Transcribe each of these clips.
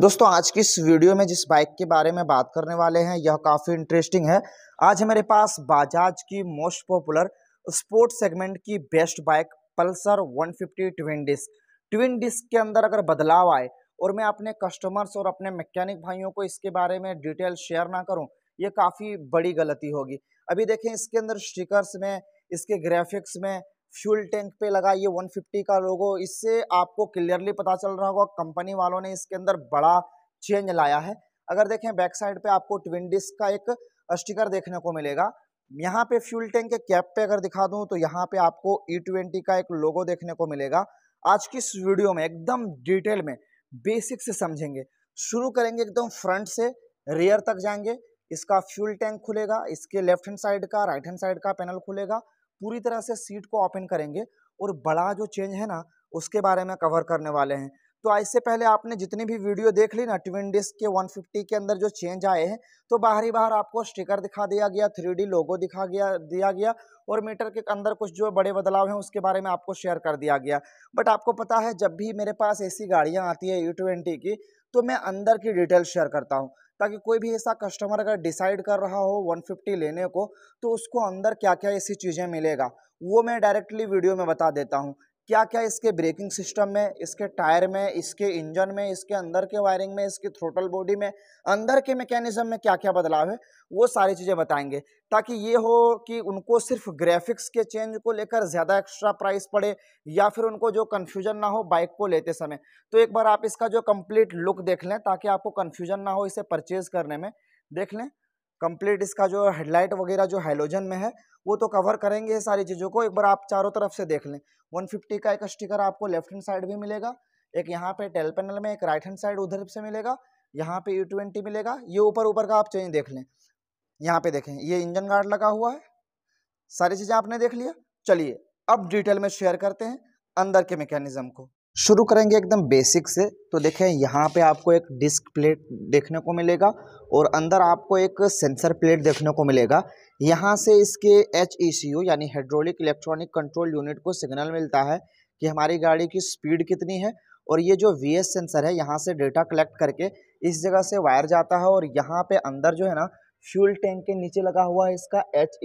दोस्तों आज की इस वीडियो में जिस बाइक के बारे में बात करने वाले हैं यह काफ़ी इंटरेस्टिंग है आज हमारे पास बाजाज की मोस्ट पॉपुलर स्पोर्ट सेगमेंट की best bike Pulsar 150 twin disc twin disc के अंदर अगर बदलाव आए और मैं अपने कस्टमर्स और अपने मैकेनिक भाइयों को इसके बारे में डिटेल शेयर ना करूँ ये काफ़ी बड़ी गलती होगी अभी देखें इसके अंदर स्टिकर्स में इसके ग्राफिक्स में फ्यूल टैंक पे लगा ये 150 का लोगो इससे आपको क्लियरली पता चल रहा होगा कंपनी वालों ने इसके अंदर बड़ा चेंज लाया है अगर देखें बैक साइड पे आपको ट्विन डिस्क का एक स्टिकर देखने को मिलेगा यहाँ पे फ्यूल टैंक के कैप पे अगर दिखा दूँ तो यहाँ पे आपको E20 ट्वेंटी का एक लोगो देखने को मिलेगा आज की इस वीडियो में एकदम डिटेल में बेसिक से समझेंगे शुरू करेंगे एकदम फ्रंट से रेयर तक जाएंगे इसका फ्यूल टैंक खुलेगा इसके लेफ्ट हैंड साइड का राइट हैंड साइड का पैनल खुलेगा पूरी तरह से सीट को ओपन करेंगे और बड़ा जो चेंज है ना उसके बारे में कवर करने वाले हैं तो इससे पहले आपने जितनी भी वीडियो देख ली ना ट्विन डिस्क के 150 के अंदर जो चेंज आए हैं तो बाहरी बाहर आपको स्टिकर दिखा दिया गया थ्री लोगो दिखा गया दिया गया और मीटर के अंदर कुछ जो बड़े बदलाव हैं उसके बारे में आपको शेयर कर दिया गया बट आपको पता है जब भी मेरे पास ऐसी गाड़ियाँ आती है ई e की तो मैं अंदर की डिटेल शेयर करता हूँ ताकि कोई भी ऐसा कस्टमर अगर डिसाइड कर रहा हो 150 लेने को तो उसको अंदर क्या क्या ऐसी चीज़ें मिलेगा वो मैं डायरेक्टली वीडियो में बता देता हूँ क्या क्या इसके ब्रेकिंग सिस्टम में इसके टायर में इसके इंजन में इसके अंदर के वायरिंग में इसके थ्रोटल बॉडी में अंदर के मैकेनिज्म में क्या क्या बदलाव है वो सारी चीज़ें बताएंगे ताकि ये हो कि उनको सिर्फ ग्राफिक्स के चेंज को लेकर ज़्यादा एक्स्ट्रा प्राइस पड़े या फिर उनको जो कन्फ्यूजन ना हो बाइक को लेते समय तो एक बार आप इसका जो कम्प्लीट लुक देख लें ताकि आपको कन्फ्यूजन ना हो इसे परचेज़ करने में देख लें कंप्लीट इसका जो हेडलाइट वगैरह जो हाइलोजन में है वो तो कवर करेंगे ये सारी चीज़ों को एक बार आप चारों तरफ से देख लें 150 का एक स्टिकर आपको लेफ्ट हैंड साइड भी मिलेगा एक यहाँ पे टेल पैनल में एक राइट हैंड साइड उधर से मिलेगा यहाँ पे यू ट्वेंटी मिलेगा ये ऊपर ऊपर का आप चेंज देख लें यहाँ पे देखें ये इंजन गार्ड लगा हुआ है सारी चीज़ें आपने देख लिया चलिए अब डिटेल में शेयर करते हैं अंदर के मैकेनिज्म को शुरू करेंगे एकदम बेसिक से तो देखें यहाँ पे आपको एक डिस्क प्लेट देखने को मिलेगा और अंदर आपको एक सेंसर प्लेट देखने को मिलेगा यहाँ से इसके एच e यानी हाइड्रोलिक इलेक्ट्रॉनिक कंट्रोल यूनिट को सिग्नल मिलता है कि हमारी गाड़ी की स्पीड कितनी है और ये जो वी सेंसर है यहाँ से डेटा कलेक्ट करके इस जगह से वायर जाता है और यहाँ पर अंदर जो है ना फ्यूल टैंक के नीचे लगा हुआ है इसका H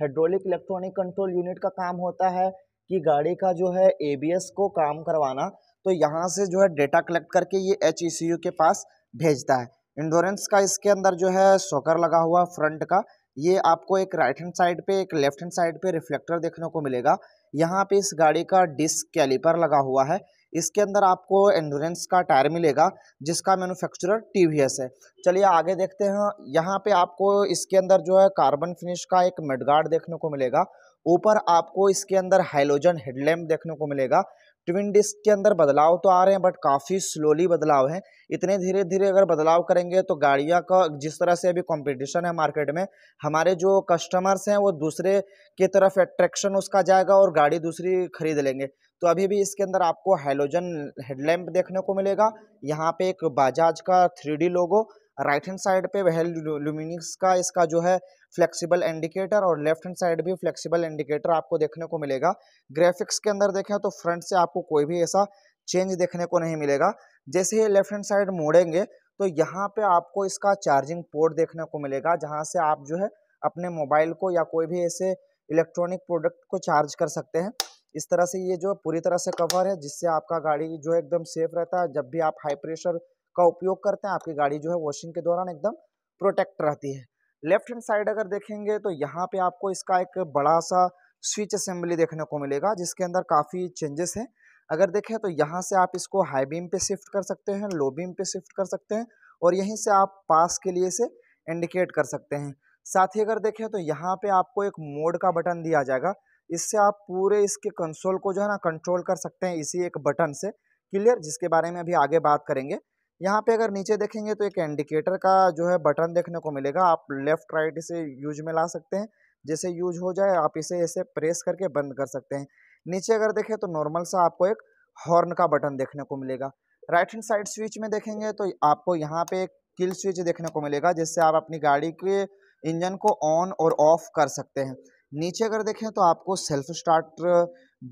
hydraulic electronic control unit का काम होता है कि गाड़ी का जो है ए को काम करवाना तो यहाँ से जो है डेटा कलेक्ट करके ये एच e के पास भेजता है इंडोरेंस का इसके अंदर जो है सोकर लगा हुआ फ्रंट का ये आपको एक राइट हैंड साइड पे एक लेफ्ट हैंड साइड पे रिफ्लेक्टर देखने को मिलेगा यहाँ पे इस गाड़ी का डिस्क कैलिपर लगा हुआ है इसके अंदर आपको एंडोरेंस का टायर मिलेगा जिसका मैन्युफैक्चरर टीवीएस है चलिए आगे देखते हैं यहाँ पे आपको इसके अंदर जो है कार्बन फिनिश का एक मेडगार्ड देखने को मिलेगा ऊपर आपको इसके अंदर हाइलोजन हेडलैम्प देखने को मिलेगा ट्विन डिस्क के अंदर बदलाव तो आ रहे हैं बट काफ़ी स्लोली बदलाव है इतने धीरे धीरे अगर बदलाव करेंगे तो गाड़ियाँ का जिस तरह से अभी कंपटीशन है मार्केट में हमारे जो कस्टमर्स हैं वो दूसरे की तरफ अट्रैक्शन उसका जाएगा और गाड़ी दूसरी खरीद लेंगे तो अभी भी इसके अंदर आपको हाइलोजन हेडलैम्प देखने को मिलेगा यहाँ पे एक बाजाज का three logo right hand side पे वह लुमिनिक्स का इसका जो है फ्लेक्सिबल इंडिकेटर और लेफ्ट हैंड साइड भी फ्लेक्सिबल इंडिकेटर आपको देखने को मिलेगा ग्राफिक्स के अंदर देखें तो फ्रंट से आपको कोई भी ऐसा चेंज देखने को नहीं मिलेगा जैसे ही लेफ्ट हैंड साइड मोड़ेंगे तो यहाँ पे आपको इसका चार्जिंग पोर्ट देखने को मिलेगा जहाँ से आप जो है अपने मोबाइल को या कोई भी ऐसे इलेक्ट्रॉनिक प्रोडक्ट को चार्ज कर सकते हैं इस तरह से ये जो पूरी तरह से कवर है जिससे आपका गाड़ी जो है एकदम सेफ रहता है जब भी आप हाई प्रेशर का उपयोग करते हैं आपकी गाड़ी जो है वॉशिंग के दौरान एकदम प्रोटेक्ट रहती है लेफ्ट हैंड साइड अगर देखेंगे तो यहाँ पे आपको इसका एक बड़ा सा स्विच असेंबली देखने को मिलेगा जिसके अंदर काफ़ी चेंजेस हैं अगर देखें तो यहाँ से आप इसको हाई बीम पे शिफ्ट कर सकते हैं लो बीम पे शिफ्ट कर सकते हैं और यहीं से आप पास के लिए इसे इंडिकेट कर सकते हैं साथ ही अगर देखें तो यहाँ पे आपको एक मोड का बटन दिया जाएगा इससे आप पूरे इसके कंसोल को जो है ना कंट्रोल कर सकते हैं इसी एक बटन से क्लियर जिसके बारे में अभी आगे बात करेंगे यहाँ पे अगर नीचे देखेंगे तो एक इंडिकेटर का जो है बटन देखने को मिलेगा आप लेफ़्ट राइट इसे यूज में ला सकते हैं जैसे यूज हो जाए आप इसे ऐसे प्रेस करके बंद कर सकते हैं नीचे अगर देखें तो नॉर्मल सा आपको एक हॉर्न का बटन देखने को मिलेगा राइट हैंड साइड स्विच में देखेंगे तो आपको यहाँ पे एक किल स्विच देखने को मिलेगा जिससे आप अपनी गाड़ी के इंजन को ऑन और ऑफ कर सकते हैं नीचे अगर देखें तो आपको सेल्फ स्टार्ट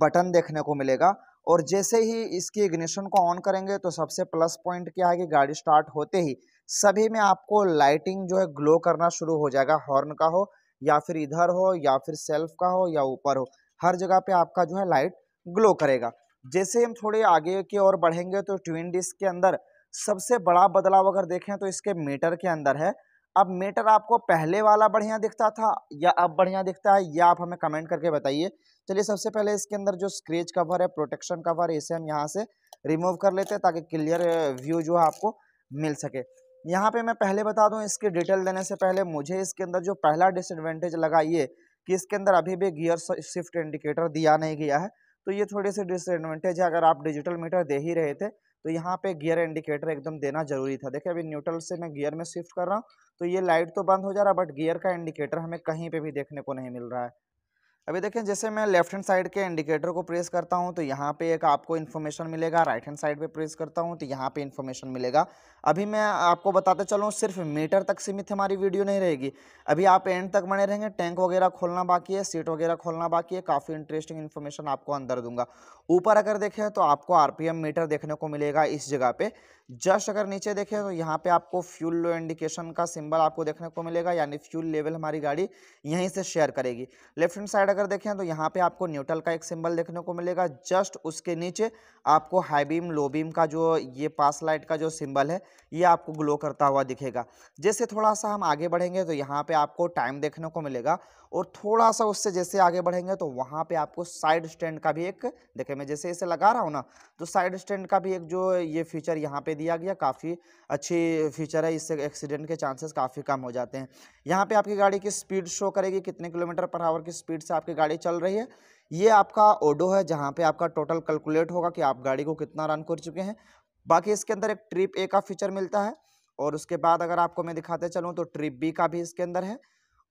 बटन देखने को मिलेगा और जैसे ही इसकी इग्निशन को ऑन करेंगे तो सबसे प्लस पॉइंट क्या है कि गाड़ी स्टार्ट होते ही सभी में आपको लाइटिंग जो है ग्लो करना शुरू हो जाएगा हॉर्न का हो या फिर इधर हो या फिर सेल्फ का हो या ऊपर हो हर जगह पे आपका जो है लाइट ग्लो करेगा जैसे हम थोड़े आगे की ओर बढ़ेंगे तो ट्विन डिस्क के अंदर सबसे बड़ा बदलाव अगर देखें तो इसके मीटर के अंदर है अब मीटर आपको पहले वाला बढ़िया दिखता था या अब बढ़िया दिखता है या आप हमें कमेंट करके बताइए चलिए सबसे पहले इसके अंदर जो स्क्रेच कवर है प्रोटेक्शन कवर है इसे हम यहाँ से रिमूव कर लेते हैं ताकि क्लियर व्यू जो है आपको मिल सके यहाँ पे मैं पहले बता दूँ इसकी डिटेल देने से पहले मुझे इसके अंदर जो पहला डिसएडवांटेज लगा ये कि इसके अंदर अभी भी गियर शिफ्ट इंडिकेटर दिया नहीं गया है तो ये थोड़ी सी डिसएडवांटेज है अगर आप डिजिटल मीटर दे ही रहे थे तो यहाँ पे गियर इंडिकेटर एकदम देना जरूरी था देखिए अभी न्यूट्रल से मैं गियर में शिफ्ट कर रहा हूँ तो ये लाइट तो बंद हो जा रहा बट गियर का इंडिकेटर हमें कहीं पे भी देखने को नहीं मिल रहा है अभी देखें जैसे मैं लेफ्ट हैंड साइड के इंडिकेटर को प्रेस करता हूं तो यहाँ पे एक आपको इन्फॉर्मेशन मिलेगा राइट हैंड साइड पे प्रेस करता हूं तो यहाँ पे इन्फॉर्मेशन मिलेगा अभी मैं आपको बताते चलूँ सिर्फ मीटर तक सीमित हमारी वीडियो नहीं रहेगी अभी आप एंड तक बने रहेंगे टैंक वगैरह खोलना बाकी है सीट वगैरह खोलना बाकी है काफ़ी इंटरेस्टिंग इन्फॉर्मेशन आपको अंदर दूंगा ऊपर अगर देखें तो आपको आरपीएम मीटर देखने को मिलेगा इस जगह पे जस्ट अगर नीचे देखें तो यहाँ पे आपको फ्यूल लो इंडिकेशन का सिंबल आपको देखने को मिलेगा यानी फ्यूल लेवल हमारी गाड़ी यहीं से शेयर करेगी लेफ्ट हैंड साइड अगर देखें तो यहाँ पे आपको न्यूट्रल का एक सिंबल देखने को मिलेगा जस्ट उसके नीचे आपको हाई बीम लो बीम का जो ये पास लाइट का जो सिंबल है ये आपको ग्लो करता हुआ दिखेगा जैसे थोड़ा सा हम आगे बढ़ेंगे तो यहाँ पर आपको टाइम देखने को मिलेगा और थोड़ा सा उससे जैसे आगे बढ़ेंगे तो वहाँ पे आपको साइड स्टैंड का भी एक देखिए मैं जैसे इसे लगा रहा हूँ ना तो साइड स्टैंड का भी एक जो ये फीचर यहाँ पे दिया गया काफ़ी अच्छी फीचर है इससे एक्सीडेंट के चांसेस काफ़ी कम हो जाते हैं यहाँ पर आपकी गाड़ी की स्पीड शो करेगी कितने किलोमीटर पर आवर की स्पीड से आपकी गाड़ी चल रही है ये आपका ओडो है जहाँ पर आपका टोटल कैलकुलेट होगा कि आप गाड़ी को कितना रन कर चुके हैं बाकी इसके अंदर एक ट्रिप ए का फीचर मिलता है और उसके बाद अगर आपको मैं दिखाते चलूँ तो ट्रिप बी का भी इसके अंदर है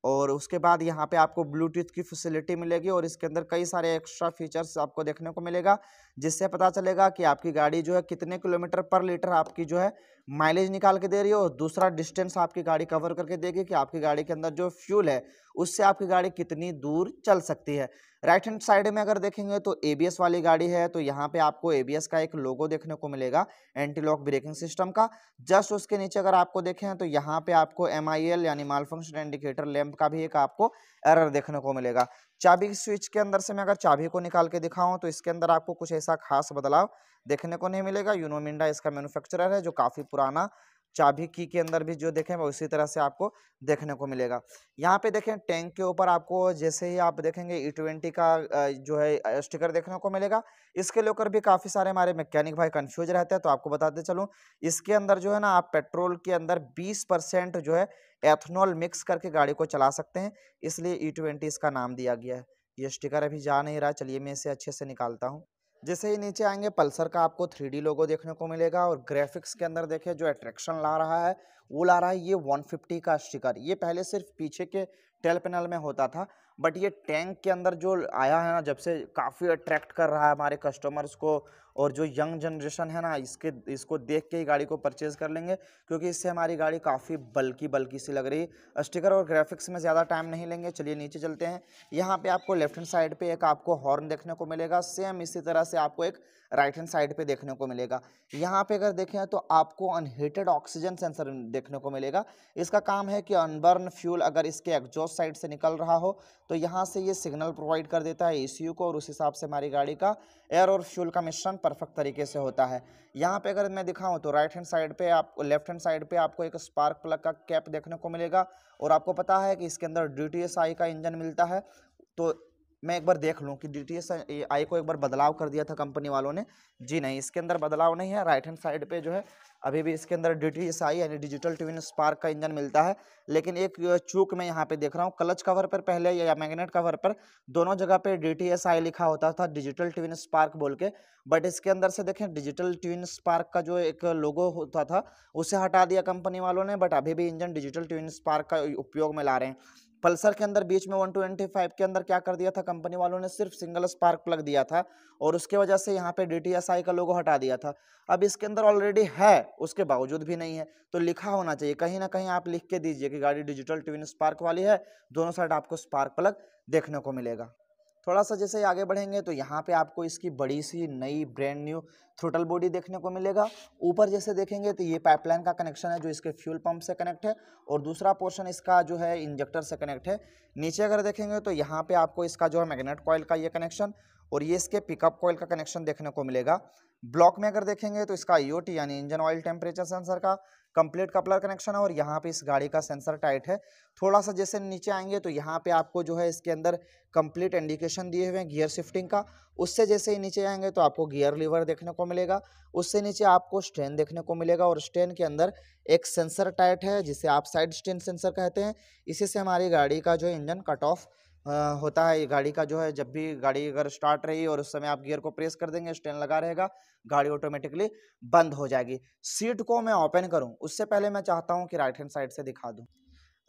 और उसके बाद यहाँ पे आपको ब्लूटूथ की फैसिलिटी मिलेगी और इसके अंदर कई सारे एक्स्ट्रा फीचर्स आपको देखने को मिलेगा जिससे पता चलेगा कि आपकी गाड़ी जो है कितने किलोमीटर पर लीटर आपकी जो है माइलेज निकाल के दे रही है और दूसरा डिस्टेंस आपकी गाड़ी कवर करके देगी कि आपकी गाड़ी के अंदर जो फ्यूल है उससे आपकी गाड़ी कितनी दूर चल सकती है राइट हैंड साइड में अगर देखेंगे तो एबीएस वाली गाड़ी है तो यहाँ पे आपको एबीएस का एक लोगो देखने को मिलेगा एंटी लॉक ब्रेकिंग सिस्टम का जस्ट उसके नीचे अगर आपको देखें तो यहाँ पे आपको एम यानी माल फंक्शन इंडिकेटर लैंप का भी एक आपको एरर देखने को मिलेगा चाबी स्विच के अंदर से मैं अगर चाबी को निकाल के दिखाऊं तो इसके अंदर आपको कुछ ऐसा खास बदलाव देखने को नहीं मिलेगा यूनोमिंडा इसका मैन्युफैक्चरर है जो काफ़ी पुराना चाबी की के अंदर भी जो देखें वो इसी तरह से आपको देखने को मिलेगा यहाँ पे देखें टैंक के ऊपर आपको जैसे ही आप देखेंगे ई e ट्वेंटी का जो है स्टिकर देखने को मिलेगा इसके लेकर भी काफ़ी सारे हमारे मैकेनिक भाई कंफ्यूज रहते हैं तो आपको बताते चलूँ इसके अंदर जो है ना आप पेट्रोल के अंदर बीस परसेंट जो है एथनॉल मिक्स करके गाड़ी को चला सकते हैं इसलिए ई e ट्वेंटी इसका नाम दिया गया है ये स्टिकर अभी जा नहीं रहा चलिए मैं इसे अच्छे से निकालता हूँ जैसे ही नीचे आएंगे पल्सर का आपको थ्री लोगो देखने को मिलेगा और ग्राफिक्स के अंदर देखें जो अट्रैक्शन ला रहा है वो ला रहा है ये 150 का स्टिकर ये पहले सिर्फ पीछे के टेल पैनल में होता था बट ये टैंक के अंदर जो आया है ना जब से काफ़ी अट्रैक्ट कर रहा है हमारे कस्टमर्स को और जो यंग जनरेशन है ना इसके इसको देख के ही गाड़ी को परचेज़ कर लेंगे क्योंकि इससे हमारी गाड़ी काफ़ी बल्कि बल्कि सी लग रही है स्टिकर और ग्राफिक्स में ज़्यादा टाइम नहीं लेंगे चलिए नीचे चलते हैं यहाँ पे आपको लेफ्ट हैंड साइड पे एक आपको हॉर्न देखने को मिलेगा सेम इसी तरह से आपको एक राइट हैंड साइड पे देखने को मिलेगा यहाँ पे अगर देखें तो आपको अनहीटेड ऑक्सीजन सेंसर देखने को मिलेगा इसका काम है कि अनबर्न फ्यूल अगर इसके एग्जॉस्ट साइड से निकल रहा हो तो यहाँ से ये सिग्नल प्रोवाइड कर देता है ए को और उस हिसाब से हमारी गाड़ी का एयर और फ्यूल का मिश्रण परफेक्ट तरीके से होता है यहाँ पे अगर मैं दिखाऊँ तो राइट हैंड साइड पे आप लेफ्ट हैंड साइड पे आपको एक स्पार्क प्लग का कैप देखने को मिलेगा और आपको पता है कि इसके अंदर डी का इंजन मिलता है तो मैं एक बार देख लूँ कि डी टी एस आई को एक बार बदलाव कर दिया था कंपनी वालों ने जी नहीं इसके अंदर बदलाव नहीं है राइट हैंड साइड पे जो है अभी भी इसके अंदर डी टी एस आई यानी डिजिटल ट्विन स्पार्क का इंजन मिलता है लेकिन एक चूक मैं यहाँ पे देख रहा हूँ क्लच कवर पर पहले या मैग्नेट कवर पर दोनों जगह पे डी टी आई लिखा होता था डिजिटल ट्विन स्पार्क बोल के बट इसके अंदर से देखें डिजिटल ट्विन स्पार्क का जो एक लोगो होता था उसे हटा दिया कंपनी वालों ने बट अभी भी इंजन डिजिटल ट्विन स्पार्क का उपयोग में ला रहे हैं पल्सर के अंदर बीच में वन ट्वेंटी फाइव के अंदर क्या कर दिया था कंपनी वालों ने सिर्फ सिंगल स्पार्क प्लग दिया था और उसके वजह से यहाँ पे डी का लोगो हटा दिया था अब इसके अंदर ऑलरेडी है उसके बावजूद भी नहीं है तो लिखा होना चाहिए कहीं ना कहीं आप लिख के दीजिए कि गाड़ी डिजिटल ट्विन स्पार्क वाली है दोनों साइड आपको स्पार्क प्लग देखने को मिलेगा थोड़ा सा जैसे आगे बढ़ेंगे तो यहाँ पे आपको इसकी बड़ी सी नई ब्रांड न्यू थ्रोटल बॉडी देखने को मिलेगा ऊपर जैसे देखेंगे तो ये पाइपलाइन का कनेक्शन है जो इसके फ्यूल पंप से कनेक्ट है और दूसरा पोर्शन इसका जो है इंजेक्टर से कनेक्ट है नीचे अगर देखेंगे तो यहाँ पर आपको इसका जो है मैगनेट कॉयल का ये कनेक्शन और ये इसके पिकअप कॉयल का कनेक्शन देखने को मिलेगा ब्लॉक में अगर देखेंगे तो इसका आई यानी इंजन ऑयल टेम्परेचर सेंसर का कंप्लीट कपलर कनेक्शन है और यहाँ पे इस गाड़ी का सेंसर टाइट है थोड़ा सा जैसे नीचे आएंगे तो यहाँ पे आपको जो है इसके अंदर कंप्लीट इंडिकेशन दिए हुए हैं गियर शिफ्टिंग का उससे जैसे ही नीचे आएंगे तो आपको गियर लीवर देखने को मिलेगा उससे नीचे आपको स्ट्रेन देखने को मिलेगा और स्ट्रेन के अंदर एक सेंसर टाइट है जिसे आप साइड स्ट्रेन सेंसर कहते हैं इसी से हमारी गाड़ी का जो इंजन कट ऑफ होता है ये गाड़ी का जो है जब भी गाड़ी अगर स्टार्ट रही और उस समय आप गियर को प्रेस कर देंगे स्टैंड लगा रहेगा गाड़ी ऑटोमेटिकली बंद हो जाएगी सीट को मैं ओपन करूं उससे पहले मैं चाहता हूं कि राइट हैंड साइड से दिखा दूं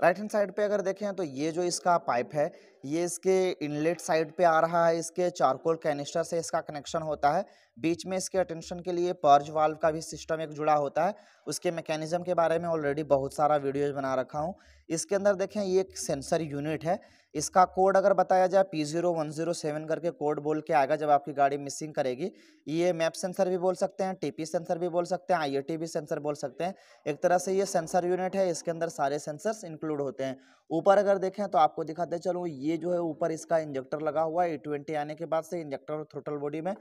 राइट हैंड साइड पे अगर देखें तो ये जो इसका पाइप है ये इसके इनलेट साइड पे आ रहा है इसके चारकोल कैनिस्टर से इसका कनेक्शन होता है बीच में इसके अटेंशन के लिए पर्ज वाल्व का भी सिस्टम एक जुड़ा होता है उसके मैकेनिज्म के बारे में ऑलरेडी बहुत सारा वीडियोज बना रखा हूँ इसके अंदर देखें ये एक सेंसर यूनिट है इसका कोड अगर बताया जाए P zero one zero seven करके कोड बोल के आएगा जब आपकी गाड़ी मिसिंग करेगी ये मैप सेंसर भी बोल सकते हैं टीपी सेंसर भी बोल सकते हैं आईएटी भी सेंसर बोल सकते हैं एक तरह से ये सेंसर यूनिट है इसके अंदर सारे सेंसर्स इंक्लूड होते हैं ऊपर अगर देखें तो आपको दिखाते चलूँ ये जो है ऊपर इसका इंजेक्टर लगा हुआ है ट्वेंटी आने के बाद से इंजेक्टर और थ्रोटल बॉडी में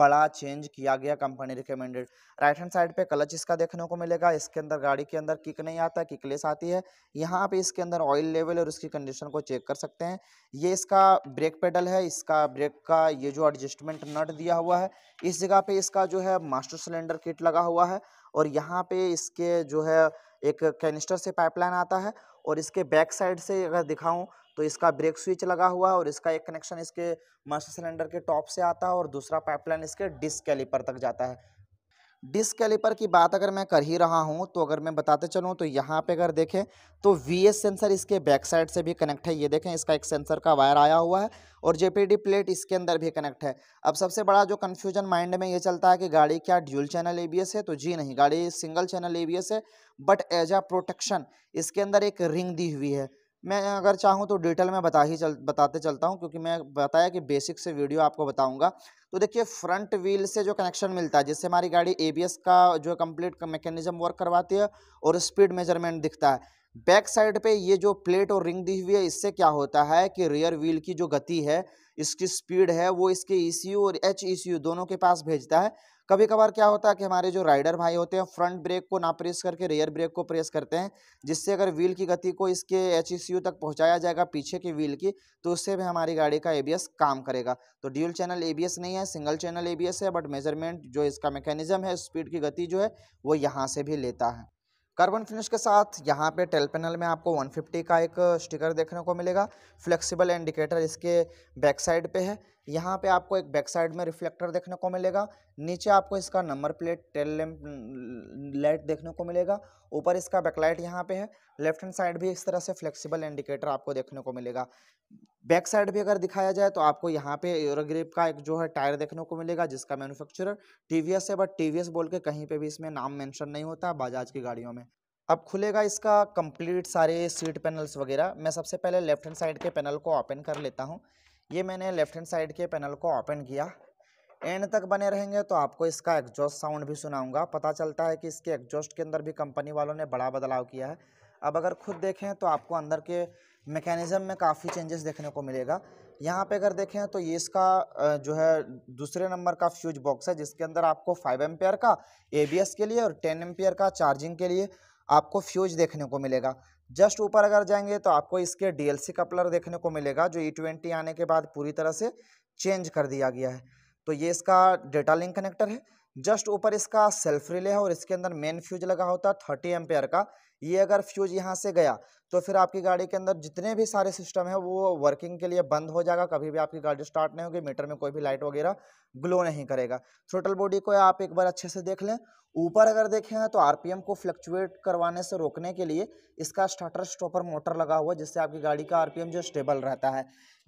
बड़ा चेंज किया गया company recommended right hand side पे क्लच इसका देखने को मिलेगा इसके अंदर गाड़ी के अंदर किक नहीं आता किकलेस आती है यहाँ पे इसके अंदर ऑयल लेवल और उसकी कंडीशन को चेक कर सकते हैं ये इसका ब्रेक पेडल है इसका ब्रेक का ये जो एडजस्टमेंट नट दिया हुआ है इस जगह पे इसका जो है मास्टर सिलेंडर किट लगा हुआ है और यहाँ पे इसके जो है एक कैनिस्टर से पाइपलाइन आता है और इसके बैक साइड से अगर दिखाऊं तो इसका ब्रेक स्विच लगा हुआ है और इसका एक कनेक्शन इसके मास्टर सिलेंडर के टॉप से आता है और दूसरा पाइपलाइन इसके डिस्क कैलिपर तक जाता है डिस्क कैलिपर की बात अगर मैं कर ही रहा हूँ तो अगर मैं बताते चलूँ तो यहाँ पे अगर देखें तो वी सेंसर इसके बैक साइड से भी कनेक्ट है ये देखें इसका एक सेंसर का वायर आया हुआ है और जे प्लेट इसके अंदर भी कनेक्ट है अब सबसे बड़ा जो कन्फ्यूजन माइंड में ये चलता है कि गाड़ी क्या ड्यूल चैनल ए है तो जी नहीं गाड़ी सिंगल चैनल ए है बट एज अ प्रोटेक्शन इसके अंदर एक रिंग दी हुई है मैं अगर चाहूँ तो डिटेल में बता ही चल बताते चलता हूँ क्योंकि मैं बताया कि बेसिक से वीडियो आपको बताऊँगा तो देखिए फ्रंट व्हील से जो कनेक्शन मिलता है जिससे हमारी गाड़ी एबीएस का जो कंप्लीट मैकेनिज्म वर्क करवाती है और स्पीड मेजरमेंट दिखता है बैक साइड पे ये जो प्लेट और रिंग दी हुई है इससे क्या होता है कि रियर व्हील की जो गति है इसकी स्पीड है वो इसके ई e और एच e दोनों के पास भेजता है कभी कभार क्या होता है कि हमारे जो राइडर भाई होते हैं फ्रंट ब्रेक को ना प्रेस करके रेयर ब्रेक को प्रेस करते हैं जिससे अगर व्हील की गति को इसके एच तक पहुँचाया जाएगा पीछे की व्हील की तो उससे भी हमारी गाड़ी का ए काम करेगा तो ड्यूल चैनल ए नहीं है सिंगल चैनल ए है बट मेजरमेंट जो इसका मैकेनिज्म है स्पीड की गति जो है वो यहाँ से भी लेता है कार्बन फिनिश के साथ यहाँ पे टेल पैनल में आपको 150 का एक स्टिकर देखने को मिलेगा फ्लेक्सिबल इंडिकेटर इसके बैक साइड पे है यहाँ पे आपको एक बैक साइड में रिफ्लेक्टर देखने को मिलेगा नीचे आपको इसका number plate tail lamp light देखने को मिलेगा ऊपर इसका बैकलाइट यहाँ पे है लेफ्ट हैंड साइड भी इस तरह से फ्लेक्सिबल इंडिकेटर आपको देखने को मिलेगा बैक साइड भी अगर दिखाया जाए तो आपको यहाँ पे यूरोग्रिप का एक जो है टायर देखने को मिलेगा जिसका वी एस है बट एस बोल के कहीं पे भी इसमें नाम मैंशन नहीं होता बजाज की गाड़ियों में अब खुलेगा इसका कंप्लीट सारे सीट पैनल्स वगैरह मैं सबसे पहले लेफ्ट हैंड साइड के पैनल को ओपन कर लेता हूँ ये मैंने लेफ्ट हैंड साइड के पैनल को ओपन किया एंड तक बने रहेंगे तो आपको इसका एग्जॉस्ट साउंड भी सुनाऊंगा पता चलता है कि इसके एग्जॉस्ट के अंदर भी कंपनी वालों ने बड़ा बदलाव किया है अब अगर खुद देखें तो आपको अंदर के मैकेनिज़्म में काफ़ी चेंजेस देखने को मिलेगा यहाँ पे अगर देखें तो ये इसका जो है दूसरे नंबर का फ्यूज बॉक्स है जिसके अंदर आपको फाइव एम का ए के लिए और टेन एम का चार्जिंग के लिए आपको फ्यूज देखने को मिलेगा जस्ट ऊपर अगर जाएंगे तो आपको इसके डीएलसी कपलर देखने को मिलेगा जो ई e ट्वेंटी आने के बाद पूरी तरह से चेंज कर दिया गया है तो ये इसका डेटा लिंक कनेक्टर है जस्ट ऊपर इसका सेल्फ रिले है और इसके अंदर मेन फ्यूज लगा होता है थर्टी एम्पेयर का ये अगर फ्यूज यहाँ से गया तो फिर आपकी गाड़ी के अंदर जितने भी सारे सिस्टम है वो वर्किंग के लिए बंद हो जाएगा कभी भी आपकी गाड़ी स्टार्ट नहीं होगी मीटर में कोई भी लाइट वगैरह ग्लो नहीं करेगा थ्रोटल बॉडी को आप एक बार अच्छे से देख लें ऊपर अगर देखें तो आरपीएम को फ्लक्चुएट करवाने से रोकने के लिए इसका स्टार्टर स्टॉपर मोटर लगा हुआ है जिससे आपकी गाड़ी का आरपीएम जो स्टेबल रहता है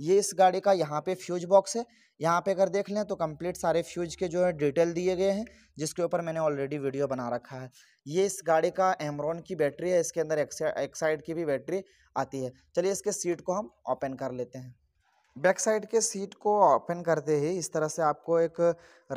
ये इस गाड़ी का यहाँ पे फ्यूज बॉक्स है यहाँ पे अगर देख लें तो कंप्लीट सारे फ्यूज के जो है डिटेल दिए गए हैं जिसके ऊपर मैंने ऑलरेडी वीडियो बना रखा है ये इस गाड़ी का एमरॉन की बैटरी है इसके अंदर एक्साइड की भी बैटरी आती है चलिए इसके सीट को हम ओपन कर लेते हैं बैक साइड के सीट को ओपन करते ही इस तरह से आपको एक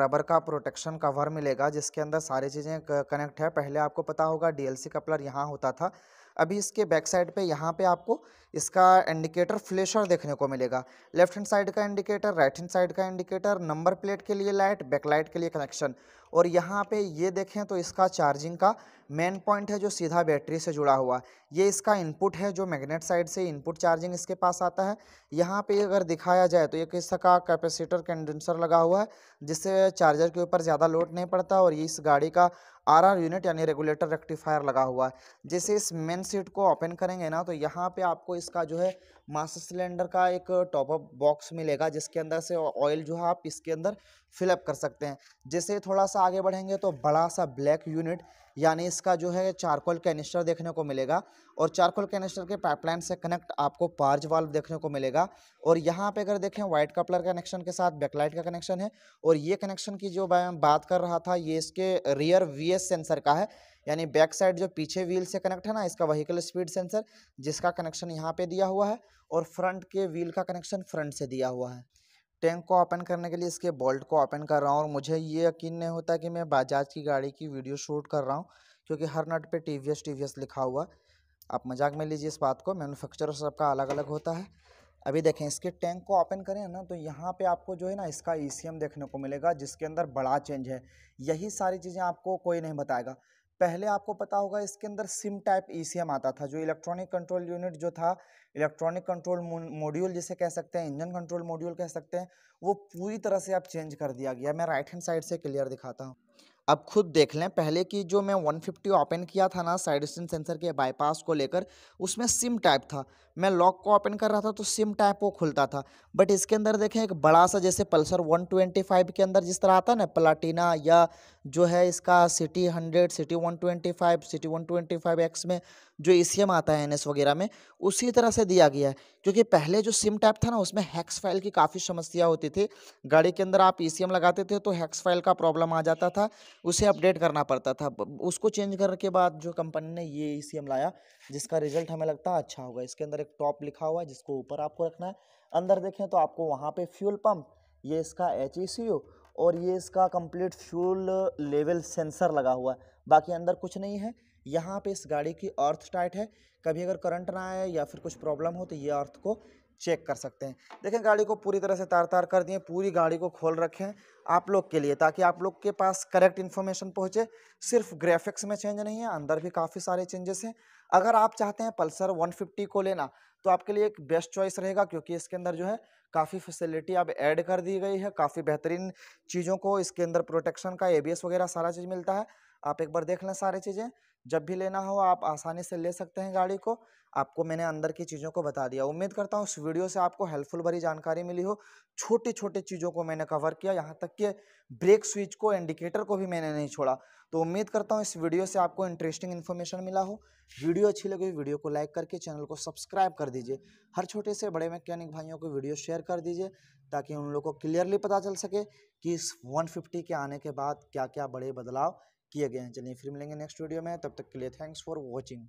रबर का प्रोटेक्शन कवर मिलेगा जिसके अंदर सारी चीज़ें कनेक्ट है पहले आपको पता होगा डीएलसी कपलर यहाँ होता था अभी इसके बैक साइड पे यहाँ पे आपको इसका इंडिकेटर फ्लेशर देखने को मिलेगा लेफ्ट हैंड साइड का इंडिकेटर राइट हैंड साइड का इंडिकेटर नंबर प्लेट के लिए लाइट बैकलाइट के लिए कनेक्शन और यहाँ पे ये देखें तो इसका चार्जिंग का मेन पॉइंट है जो सीधा बैटरी से जुड़ा हुआ ये इसका इनपुट है जो मैग्नेट साइड से इनपुट चार्जिंग इसके पास आता है यहाँ पे अगर दिखाया जाए तो ये इसका कैपेसिटर कंडेंसर लगा हुआ है जिससे चार्जर के ऊपर ज़्यादा लोड नहीं पड़ता और ये इस गाड़ी का आरआर यूनिट यानी रेगुलेटर रेक्टिफायर लगा हुआ है जैसे इस मेन सीट को ओपन करेंगे ना तो यहाँ पे आपको इसका जो है मास्टर सिलेंडर का एक टॉपअप बॉक्स मिलेगा जिसके अंदर से ऑयल जो है आप इसके अंदर फिलअप कर सकते हैं जैसे थोड़ा सा आगे बढ़ेंगे तो बड़ा सा ब्लैक यूनिट यानी इसका जो है चारकोल कैनिस्टर देखने को मिलेगा और चारकोल कैनिस्टर के पाइपलाइन से कनेक्ट आपको पार्ज वाल्व देखने को मिलेगा और यहाँ पे अगर देखें वाइट कपलर कनेक्शन के साथ बैकलाइट का कनेक्शन है और ये कनेक्शन की जो बात कर रहा था ये इसके रियर वी सेंसर का है यानी बैक साइड जो पीछे व्हील से कनेक्ट है ना इसका वहीकल स्पीड सेंसर जिसका कनेक्शन यहाँ पे दिया हुआ है और फ्रंट के व्हील का कनेक्शन फ्रंट से दिया हुआ है टैंक को ओपन करने के लिए इसके बोल्ट को ओपन कर रहा हूँ और मुझे ये यकीन नहीं होता कि मैं बाजाज की गाड़ी की वीडियो शूट कर रहा हूँ क्योंकि हर नट पर टी वी लिखा हुआ आप मजाक में लीजिए इस बात को मैनुफेक्चर सबका अलग अलग होता है अभी देखें इसके टैंक को ओपन करें ना तो यहाँ पे आपको जो है ना इसका ई e देखने को मिलेगा जिसके अंदर बड़ा चेंज है यही सारी चीज़ें आपको कोई नहीं बताएगा पहले आपको पता होगा इसके अंदर सिम टाइप ईसीएम आता था जो इलेक्ट्रॉनिक कंट्रोल यूनिट जो था इलेक्ट्रॉनिक कंट्रोल मॉड्यूल जिसे कह सकते हैं इंजन कंट्रोल मॉड्यूल कह सकते हैं वो पूरी तरह से अब चेंज कर दिया गया मैं राइट हैंड साइड से क्लियर दिखाता हूँ अब खुद देख लें पहले की जो मैं 150 ओपन किया था ना साइड स्क्रीन सेंसर के बाईपास को लेकर उसमें सिम टाइप था मैं लॉक को ओपन कर रहा था तो सिम टाइप वो खुलता था बट इसके अंदर देखें एक बड़ा सा जैसे पल्सर 125 के अंदर जिस तरह आता है ना प्लाटीना या जो है इसका CT hundred CT one CT one में जो ए आता है एन वगैरह में उसी तरह से दिया गया है क्योंकि पहले जो सिम टैप था ना उसमें हैक्स फाइल की काफ़ी समस्या होती थी गाड़ी के अंदर आप ई लगाते थे तो हैक्स फाइल का प्रॉब्लम आ जाता था उसे अपडेट करना पड़ता था उसको चेंज करने के बाद जो कंपनी ने ये ई लाया जिसका रिजल्ट हमें लगता है अच्छा होगा इसके अंदर एक टॉप लिखा हुआ है जिसको ऊपर आपको रखना है अंदर देखें तो आपको वहाँ पर फ्यूल पम्प ये इसका एच e और ये इसका कंप्लीट फ्यूल लेवल सेंसर लगा हुआ है बाकी अंदर कुछ नहीं है यहाँ पे इस गाड़ी की अर्थ टाइट है कभी अगर करंट ना आए या फिर कुछ प्रॉब्लम हो तो ये अर्थ को चेक कर सकते हैं देखें गाड़ी को पूरी तरह से तार तार कर दिए पूरी गाड़ी को खोल रखें आप लोग के लिए ताकि आप लोग के पास करेक्ट इन्फॉर्मेशन पहुँचे सिर्फ ग्राफिक्स में चेंज नहीं है अंदर भी काफ़ी सारे चेंजेस हैं अगर आप चाहते हैं पल्सर वन को लेना तो आपके लिए एक बेस्ट चॉइस रहेगा क्योंकि इसके अंदर जो है काफ़ी फैसिलिटी अब ऐड कर दी गई है काफ़ी बेहतरीन चीज़ों को इसके अंदर प्रोटेक्शन का एबीएस वगैरह सारा चीज़ मिलता है आप एक बार देख लें सारी चीज़ें जब भी लेना हो आप आसानी से ले सकते हैं गाड़ी को आपको मैंने अंदर की चीज़ों को बता दिया उम्मीद करता हूँ उस वीडियो से आपको हेल्पफुल भरी जानकारी मिली हो छोटी छोटी चीज़ों को मैंने कवर किया यहाँ तक कि ब्रेक स्विच को इंडिकेटर को भी मैंने नहीं छोड़ा तो उम्मीद करता हूँ इस वीडियो से आपको इंटरेस्टिंग इन्फॉर्मेशन मिला हो वीडियो अच्छी लगी वीडियो को लाइक करके चैनल को सब्सक्राइब कर दीजिए हर छोटे से बड़े मैकेनिक भाइयों को वीडियो शेयर कर दीजिए ताकि उन लोगों को क्लियरली पता चल सके कि इस 150 के आने के बाद क्या क्या बड़े बदलाव किए गए हैं चलिए फिर मिलेंगे नेक्स्ट वीडियो में तब तक के लिए थैंक्स फॉर वॉचिंग